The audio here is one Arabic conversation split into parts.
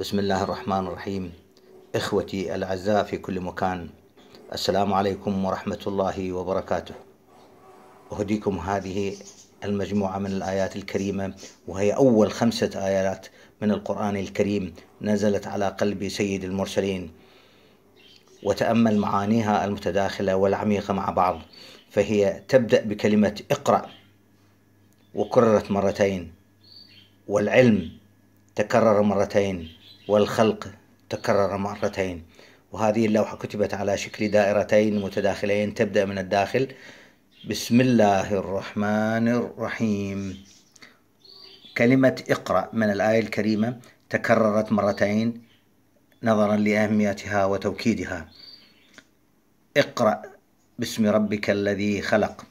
بسم الله الرحمن الرحيم إخوتي الأعزاء في كل مكان السلام عليكم ورحمة الله وبركاته أهديكم هذه المجموعة من الآيات الكريمة وهي أول خمسة آيات من القرآن الكريم نزلت على قلب سيد المرسلين وتأمل معانيها المتداخلة والعميقة مع بعض فهي تبدأ بكلمة اقرأ وكررت مرتين والعلم تكرر مرتين والخلق تكرر مرتين وهذه اللوحة كتبت على شكل دائرتين متداخلين تبدأ من الداخل بسم الله الرحمن الرحيم كلمة اقرأ من الآية الكريمة تكررت مرتين نظرا لأهميتها وتوكيدها اقرأ باسم ربك الذي خلق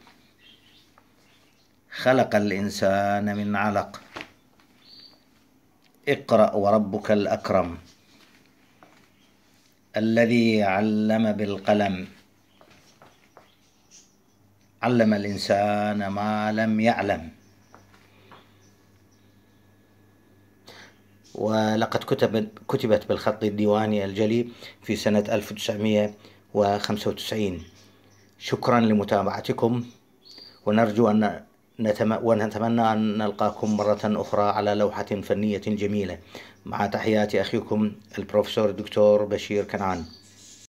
خلق الإنسان من علق اقرأ وربك الأكرم الذي علم بالقلم علم الإنسان ما لم يعلم ولقد كتبت, كتبت بالخط الديواني الجلي في سنة 1995 شكرا لمتابعتكم ونرجو أن ونتمنى أن نلقاكم مرة أخرى على لوحة فنية جميلة مع تحيات أخيكم البروفيسور الدكتور بشير كنعان